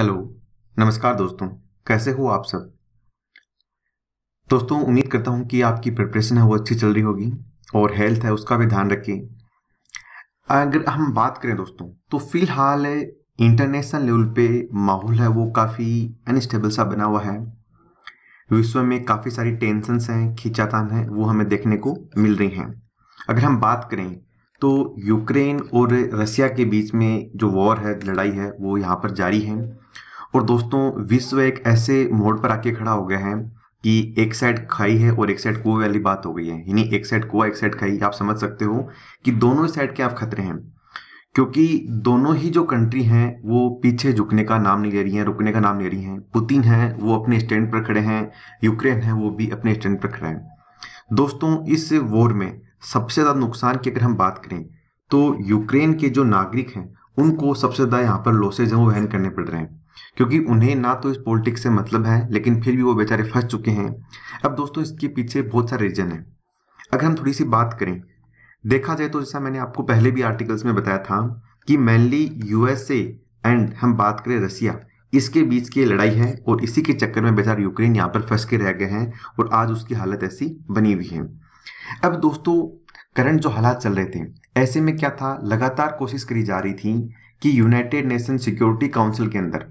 hello नमस्कार दोस्तों कैसे हो आप सब दोस्तों उम्मीद करता हूँ कि आपकी प्रिपरेशन है वो अच्छी चल रही होगी और हेल्थ है उसका भी ध्यान रखिए अगर हम बात करें दोस्तों तो फिलहाल इंटरनेशनल लेवल पे माहौल है वो काफ़ी अनस्टेबल सा बना हुआ है विश्व में काफ़ी सारी टेंशनस हैं खींचातान हैं वो हमें देखने को मिल रही हैं अगर हम बात करें तो यूक्रेन और रशिया के बीच में जो वॉर है लड़ाई है वो यहाँ पर जारी है और दोस्तों विश्व एक ऐसे मोड पर आके खड़ा हो गया है कि एक साइड खाई है और एक साइड कुएं वाली बात हो गई है यानी एक साइड कुआ एक साइड खाई आप समझ सकते हो कि दोनों ही साइड के आप खतरे हैं क्योंकि दोनों ही जो कंट्री हैं वो पीछे झुकने का नाम नहीं ले रही हैं रुकने का नाम ले रही हैं पुतिन है वो अपने स्टैंड पर खड़े हैं यूक्रेन है वो भी अपने स्टैंड पर खड़े हैं दोस्तों इस वॉर में सबसे ज़्यादा नुकसान की अगर हम बात करें तो यूक्रेन के जो नागरिक हैं उनको सबसे ज़्यादा यहाँ पर लॉसेज हैं वो वहन करने पड़ रहे हैं क्योंकि उन्हें ना तो इस पॉलिटिक्स से मतलब है लेकिन फिर भी वो बेचारे फंस चुके हैं अब दोस्तों इसके पीछे बहुत सारे रीजन है अगर हम थोड़ी सी बात करें देखा जाए तो जैसा मैंने आपको पहले भी आर्टिकल्स में बताया था कि मेनली यूएसए एंड हम बात करें रसिया इसके बीच की लड़ाई है और इसी के चक्कर में बेचारे यूक्रेन यहाँ पर फंस के रह गए हैं और आज उसकी हालत ऐसी बनी हुई है अब दोस्तों करंट जो हालात चल रहे थे ऐसे में क्या था लगातार कोशिश करी जा रही थी कि यूनाइटेड नेशन सिक्योरिटी काउंसिल के अंदर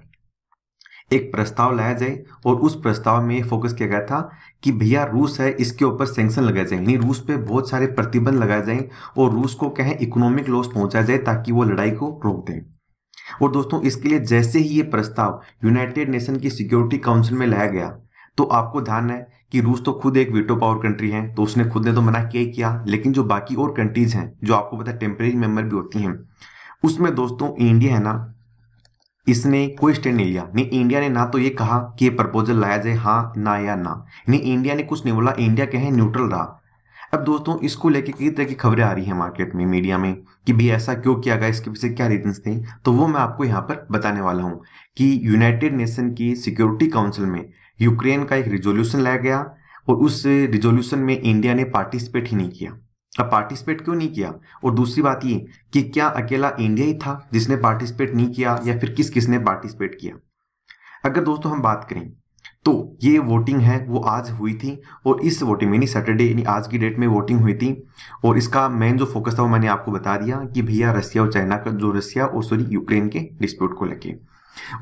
एक प्रस्ताव लाया जाए और उस प्रस्ताव में फोकस किया गया था कि भैया रूस है इसके ऊपर सेंक्शन लगाए जाए यानी रूस पे बहुत सारे प्रतिबंध लगाए जाएं और रूस को कहें इकोनॉमिक लॉस पहुंचाया जाए ताकि वो लड़ाई को रोक दें और दोस्तों इसके लिए जैसे ही ये प्रस्ताव यूनाइटेड नेशन की सिक्योरिटी काउंसिल में लाया गया तो आपको ध्यान है कि रूस तो खुद एक वीटो पावर कंट्री है तो उसने खुद ने तो मना किया ही किया लेकिन जो बाकी और कंट्रीज हैं जो आपको पता है टेम्परेरी मेंबर भी होती हैं उसमें दोस्तों इंडिया है ना इसने कोई स्टैंड नहीं लिया नहीं इंडिया ने ना तो ये कहा कि ये प्रपोजल लाया जाए हाँ ना या ना नहीं इंडिया ने कुछ नहीं बोला इंडिया कहे न्यूट्रल रहा अब दोस्तों इसको लेके कई तरह की खबरें आ रही हैं मार्केट में मीडिया में कि भी ऐसा क्यों किया गया इसके पीछे क्या रीजन थे तो वो मैं आपको यहाँ पर बताने वाला हूँ कि यूनाइटेड नेशन की सिक्योरिटी काउंसिल में यूक्रेन का एक रिजोल्यूशन लाया गया और उस रिजोल्यूशन में इंडिया ने पार्टिसिपेट ही नहीं किया अब पार्टिसिपेट क्यों नहीं किया और दूसरी बात ये कि क्या अकेला इंडिया ही था जिसने पार्टिसिपेट नहीं किया या फिर किस किसने पार्टिसिपेट किया अगर दोस्तों हम बात करें तो ये वोटिंग है वो आज हुई थी और इस वोटिंग में यानी सैटरडे यानी आज की डेट में वोटिंग हुई थी और इसका मेन जो फोकस था वो मैंने आपको बता दिया कि भैया रसिया और चाइना का जो रशिया और सॉरी यूक्रेन के डिस्प्यूट को लेके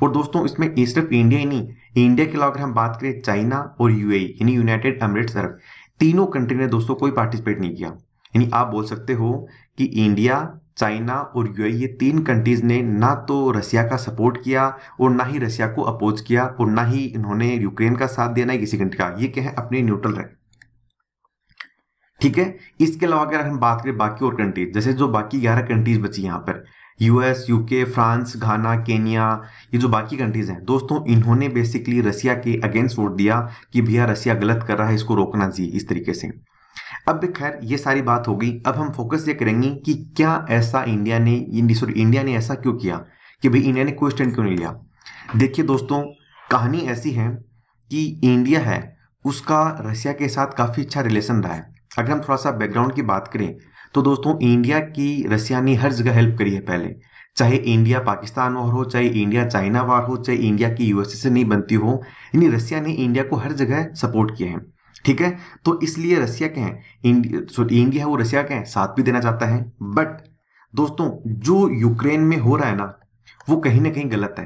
और दोस्तों इसमें सिर्फ इंडिया ही नहीं इंडिया के अलावा अगर हम बात करें चाइना और यूएई e, यानी यूनाइटेड अमरेट्स अरब तीनों कंट्री ने दोस्तों कोई पार्टिसिपेट नहीं किया यानी आप बोल सकते हो कि इंडिया चाइना और यूए ये तीन कंट्रीज ने ना तो रसिया का सपोर्ट किया और ना ही रसिया को अपोज किया और ना ही इन्होंने यूक्रेन का साथ दिया ना किसी कंट्री का ये क्या है अपने न्यूट्रल रहे ठीक है इसके अलावा अगर हम बात करें बाकी और कंट्रीज जैसे जो बाकी ग्यारह कंट्रीज बची यहाँ पर US UK France Ghana Kenya ये जो बाकी कंट्रीज हैं दोस्तों इन्होंने बेसिकली रसिया के अगेंस्ट वोट दिया कि भैया रसिया गलत कर रहा है इसको रोकना चाहिए इस तरीके से अब खैर ये सारी बात हो गई अब हम फोकस ये करेंगे कि क्या ऐसा इंडिया ने सॉरी इंडिया ने ऐसा क्यों किया कि भाई इंडिया ने कोई स्टैंड क्यों नहीं लिया देखिए दोस्तों कहानी ऐसी है कि इंडिया है उसका रशिया के साथ काफ़ी अच्छा रिलेशन रहा है अगर हम थोड़ा सा बैकग्राउंड की बात करें तो दोस्तों इंडिया की रशिया ने हर जगह हेल्प करी है पहले चाहे इंडिया पाकिस्तान वार हो चाहे इंडिया चाइना वार हो चाहे इंडिया की यूएसए से नहीं बनती हो यानी रशिया ने इंडिया को हर जगह सपोर्ट किया है ठीक है तो इसलिए रसिया के हैं इंडिया इंडिया है वो रसिया के हैं साथ भी देना चाहता है बट दोस्तों जो यूक्रेन में हो रहा है ना वो कहीं ना कहीं गलत है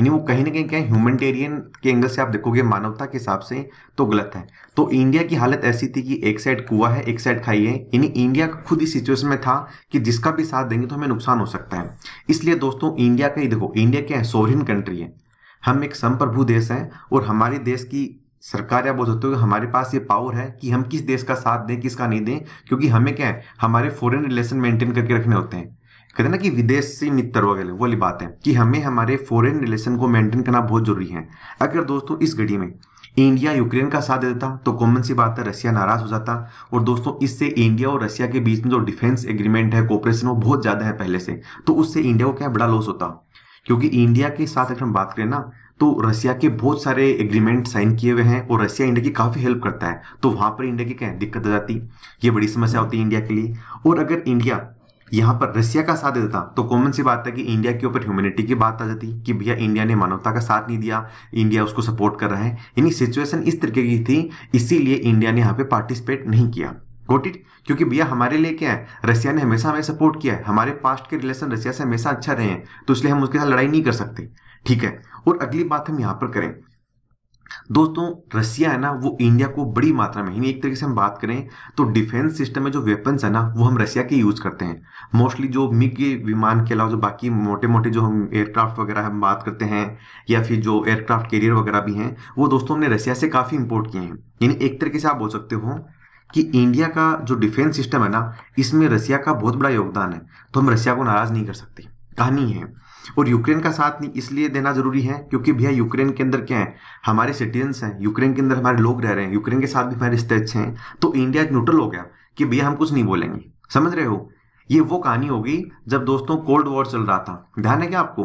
यानी वो कहीं ना कहीं क्या ह्यूमनिटेरियन के एंगल से आप देखोगे मानवता के हिसाब से तो गलत है तो इंडिया की हालत ऐसी थी कि एक साइड कुआ है एक साइड खाई है यानी इंडिया खुद इस सिचुएशन में था कि जिसका भी साथ देंगे तो हमें नुकसान हो सकता है इसलिए दोस्तों इंडिया का ही देखो इंडिया क्या है सोरिन कंट्री है हम एक संप्रभु देश हैं और हमारे देश की सरकार या बोल सकते हो हमारे पास ये पावर है कि हम किस देश का साथ दें किसका नहीं दें क्योंकि हमें क्या है हमारे फॉरेन रिलेशन मेंटेन करके रखने होते हैं कहते ना कि विदेश से मित्र वगैरह वाली बात है कि हमें हमारे फॉरेन रिलेशन को मेंटेन करना बहुत जरूरी है अगर दोस्तों इस घड़ी में इंडिया यूक्रेन का साथ देता तो कॉमन सी बात है रशिया नाराज हो जाता और दोस्तों इससे इंडिया और रशिया के बीच में जो डिफेंस एग्रीमेंट है कोऑपरेशन वो बहुत ज्यादा है पहले से तो उससे इंडिया को क्या बड़ा लॉस होता क्योंकि इंडिया के साथ अगर हम बात करें ना तो रसिया के बहुत सारे एग्रीमेंट साइन किए हुए हैं और रसिया इंडिया की काफ़ी हेल्प करता है तो वहाँ पर इंडिया की क्या दिक्कत आ जाती ये बड़ी समस्या होती है इंडिया के लिए और अगर इंडिया यहाँ पर रसिया का साथ देता तो कॉमन सी बात है कि इंडिया के ऊपर ह्यूमैनिटी की बात आ जाती कि भैया इंडिया ने मानवता का साथ नहीं दिया इंडिया उसको सपोर्ट कर रहा है यानी सिचुएशन इस तरीके की थी इसीलिए इंडिया ने यहाँ पे पार्टिसिपेट नहीं किया गोट इट क्योंकि भैया हमारे लिए क्या है रसिया ने हमेशा हमें सपोर्ट किया है हमारे पास्ट के रिलेशन रसिया से हमेशा अच्छा रहे हैं तो इसलिए हम उसके साथ लड़ाई नहीं कर सकते ठीक है और अगली बात हम यहाँ पर करें दोस्तों रसिया है ना वो इंडिया को बड़ी मात्रा में ही एक तरीके से हम बात करें तो डिफेंस सिस्टम में जो वेपन्स है ना वो हम रसिया के यूज़ करते हैं मोस्टली जो मिग विमान के अलावा जो बाकी मोटे मोटे जो हम एयरक्राफ्ट वगैरह हम बात करते हैं या फिर जो एयरक्राफ्ट कैरियर वगैरह भी हैं वो दोस्तों हमने रसिया से काफ़ी इम्पोर्ट किए हैं यानी एक तरीके से आप बोल सकते हो कि इंडिया का जो डिफेंस सिस्टम है ना इसमें रसिया का बहुत बड़ा योगदान है तो हम रसिया को नाराज नहीं कर सकते कहानी है और यूक्रेन का साथ नहीं इसलिए देना जरूरी है क्योंकि भैया यूक्रेन के अंदर क्या है हमारे सिटीजन्स हैं यूक्रेन के अंदर हमारे लोग रह रहे हैं यूक्रेन के साथ भी हमारे रिश्ते अच्छे हैं तो इंडिया न्यूट्रल हो गया कि भैया हम कुछ नहीं बोलेंगे समझ रहे हो ये वो कहानी होगी जब दोस्तों कोल्ड वॉर चल रहा था ध्यान है क्या आपको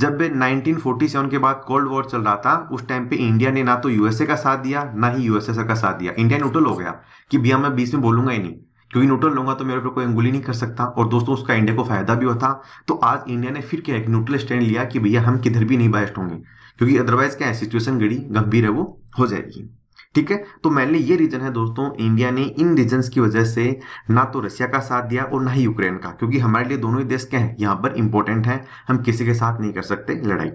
जब 1947 के बाद कोल्ड वॉर चल रहा था उस टाइम पे इंडिया ने ना तो यूएसए का साथ दिया ना ही यूएसएसआर का साथ दिया इंडिया न्यूट्रल हो गया कि भैया मैं बीच में बोलूंगा ही नहीं क्योंकि न्यूट्रल लूंगा तो मेरे ऊपर कोई अंगुली नहीं कर सकता और दोस्तों उसका इंडिया को फायदा भी होता तो आज इंडिया ने फिर क्या एक न्यूट्रल स्टैंड लिया कि भैया हम किधर भी नहीं बाइस्ट होंगे क्योंकि अदरवाइज क्या है सिचुएशन गड़ी गंभीर है वो हो जाएगी ठीक है तो मेनली ये रीजन है दोस्तों इंडिया ने इन रीजन की वजह से ना तो रशिया का साथ दिया और ना ही यूक्रेन का क्योंकि हमारे लिए दोनों ही देश क्या है यहां पर इंपॉर्टेंट है हम किसी के साथ नहीं कर सकते लड़ाई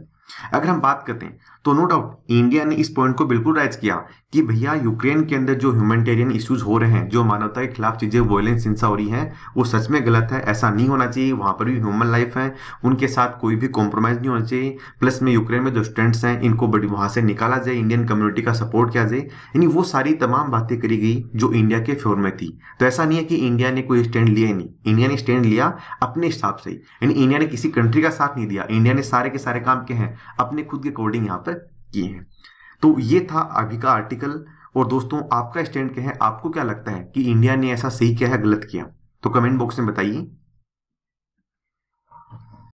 अगर हम बात करते हैं तो नो डाउट इंडिया ने इस पॉइंट को बिल्कुल राइज किया कि भैया यूक्रेन के अंदर जो ह्यूमेटेरियन इश्यूज हो रहे हैं जो मानवता के खिलाफ चीजें वॉयलेंस हिंसा हो रही है वो सच में गलत है ऐसा नहीं होना चाहिए वहां पर भी ह्यूमन लाइफ है उनके साथ कोई भी कॉम्प्रोमाइज नहीं होना चाहिए प्लस में यूक्रेन में जो स्टूडेंट्स हैं इनको बड़ी वहां से निकाला जाए इंडियन कम्युनिटी का सपोर्ट किया जाए यानी वो सारी तमाम बातें करी गई जो इंडिया के फेवर में थी तो ऐसा नहीं है कि इंडिया ने कोई स्टैंड लिया ही नहीं इंडिया ने स्टैंड लिया अपने हिसाब से यानी इंडिया ने किसी कंट्री का साथ नहीं दिया इंडिया ने सारे के सारे काम किए हैं अपने खुद के अकॉर्डिंग यहाँ पर किए हैं तो ये था अभी का आर्टिकल और दोस्तों आपका स्टैंड क्या है आपको क्या लगता है कि इंडिया ने ऐसा सही किया है गलत किया तो कमेंट बॉक्स में बताइए